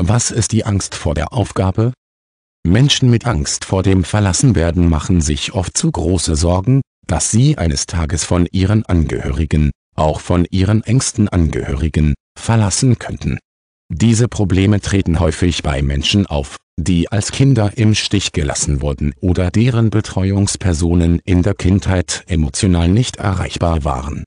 Was ist die Angst vor der Aufgabe? Menschen mit Angst vor dem Verlassenwerden machen sich oft zu große Sorgen, dass sie eines Tages von ihren Angehörigen, auch von ihren engsten Angehörigen, verlassen könnten. Diese Probleme treten häufig bei Menschen auf, die als Kinder im Stich gelassen wurden oder deren Betreuungspersonen in der Kindheit emotional nicht erreichbar waren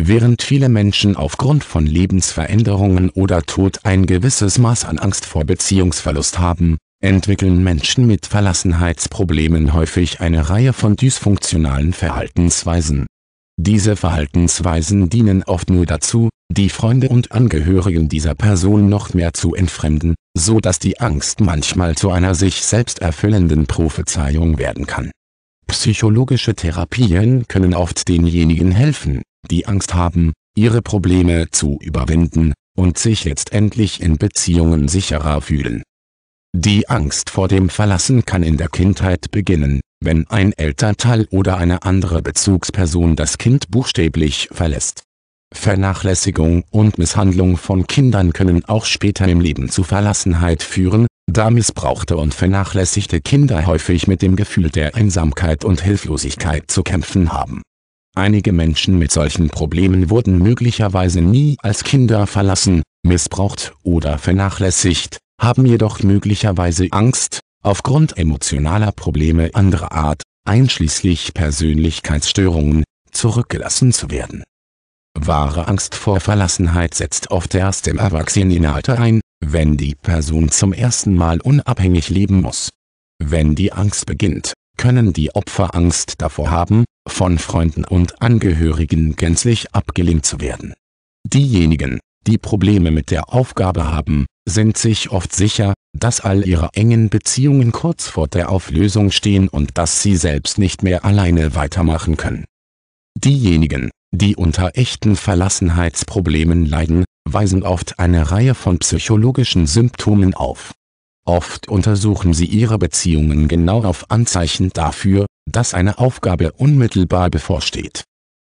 Während viele Menschen aufgrund von Lebensveränderungen oder Tod ein gewisses Maß an Angst vor Beziehungsverlust haben, entwickeln Menschen mit Verlassenheitsproblemen häufig eine Reihe von dysfunktionalen Verhaltensweisen. Diese Verhaltensweisen dienen oft nur dazu, die Freunde und Angehörigen dieser Person noch mehr zu entfremden, so dass die Angst manchmal zu einer sich selbst erfüllenden Prophezeiung werden kann. Psychologische Therapien können oft denjenigen helfen die Angst haben, ihre Probleme zu überwinden, und sich letztendlich in Beziehungen sicherer fühlen. Die Angst vor dem Verlassen kann in der Kindheit beginnen, wenn ein Elternteil oder eine andere Bezugsperson das Kind buchstäblich verlässt. Vernachlässigung und Misshandlung von Kindern können auch später im Leben zu Verlassenheit führen, da missbrauchte und vernachlässigte Kinder häufig mit dem Gefühl der Einsamkeit und Hilflosigkeit zu kämpfen haben Einige Menschen mit solchen Problemen wurden möglicherweise nie als Kinder verlassen, missbraucht oder vernachlässigt, haben jedoch möglicherweise Angst, aufgrund emotionaler Probleme anderer Art, einschließlich Persönlichkeitsstörungen, zurückgelassen zu werden. Wahre Angst vor Verlassenheit setzt oft erst im Erwachsenenalter ein, wenn die Person zum ersten Mal unabhängig leben muss. Wenn die Angst beginnt, können die Opfer Angst davor haben, von Freunden und Angehörigen gänzlich abgelehnt zu werden. Diejenigen, die Probleme mit der Aufgabe haben, sind sich oft sicher, dass all ihre engen Beziehungen kurz vor der Auflösung stehen und dass sie selbst nicht mehr alleine weitermachen können. Diejenigen, die unter echten Verlassenheitsproblemen leiden, weisen oft eine Reihe von psychologischen Symptomen auf Oft untersuchen sie ihre Beziehungen genau auf Anzeichen dafür, dass eine Aufgabe unmittelbar bevorsteht.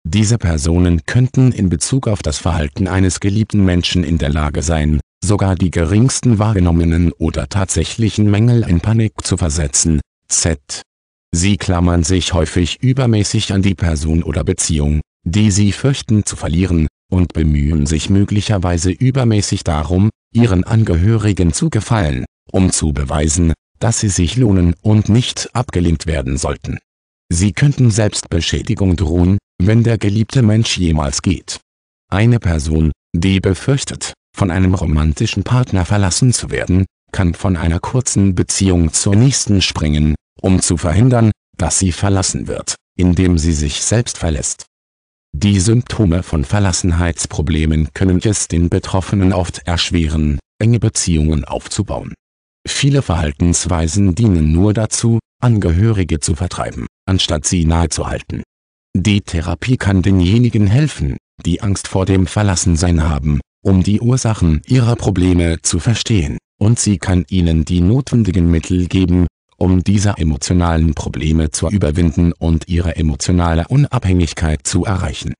Diese Personen könnten in Bezug auf das Verhalten eines geliebten Menschen in der Lage sein, sogar die geringsten wahrgenommenen oder tatsächlichen Mängel in Panik zu versetzen. Z. Sie klammern sich häufig übermäßig an die Person oder Beziehung, die sie fürchten zu verlieren, und bemühen sich möglicherweise übermäßig darum, ihren Angehörigen zu gefallen um zu beweisen, dass sie sich lohnen und nicht abgelehnt werden sollten. Sie könnten Selbstbeschädigung drohen, wenn der geliebte Mensch jemals geht. Eine Person, die befürchtet, von einem romantischen Partner verlassen zu werden, kann von einer kurzen Beziehung zur nächsten springen, um zu verhindern, dass sie verlassen wird, indem sie sich selbst verlässt. Die Symptome von Verlassenheitsproblemen können es den Betroffenen oft erschweren, enge Beziehungen aufzubauen Viele Verhaltensweisen dienen nur dazu, Angehörige zu vertreiben, anstatt sie nahezuhalten. Die Therapie kann denjenigen helfen, die Angst vor dem Verlassensein haben, um die Ursachen ihrer Probleme zu verstehen, und sie kann ihnen die notwendigen Mittel geben, um diese emotionalen Probleme zu überwinden und ihre emotionale Unabhängigkeit zu erreichen